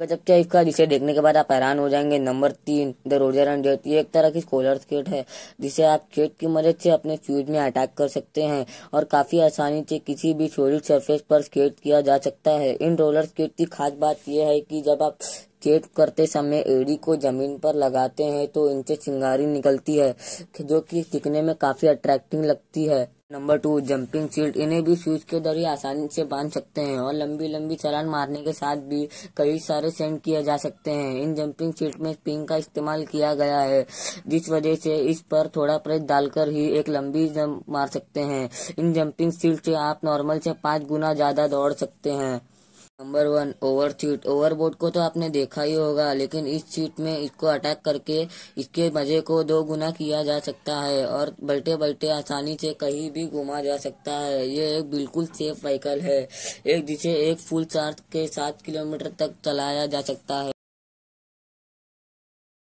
गजब क्या इसका जिसे देखने के बाद आप हैरान हो जाएंगे नंबर तीन द रोजर एंड जेट ये एक तरह की स्कोलर स्केट है जिसे आप खेट की मदद से अपने फ्यूज में अटैक कर सकते हैं और काफी आसानी से किसी भी सोलिड सरफेस पर स्केट किया जा सकता है इन रोलर स्केट की खास बात यह है कि जब आप खेत करते समय एड़ी को जमीन पर लगाते हैं तो इनसे चिंगारी निकलती है जो कि दिखने में काफी अट्रैक्टिंग लगती है नंबर टू जंपिंग सीट इन्हें भी फ्यूज के जरिए आसानी से बांध सकते हैं और लंबी लंबी चलान मारने के साथ भी कई सारे सेंड किए जा सकते हैं इन जंपिंग सीट में स्पिंग का इस्तेमाल किया गया है जिस वजह से इस पर थोड़ा प्रेस डालकर ही एक लंबी जंप मार सकते हैं इन जंपिंग सीट से आप नॉर्मल से पाँच गुना ज्यादा दौड़ सकते हैं number one over seat overboard को तो आपने देखा ही होगा लेकिन इस सीट में इसको अटैक करके इसके मजे को दो गुना किया जा सकता है और बल्टे बल्टे आसानी से कहीं भी घुमा जा सकता है ये एक बिल्कुल सेफ व्हीकल है एक जिसे एक फुल चार्ज के सात किलोमीटर तक चलाया जा सकता है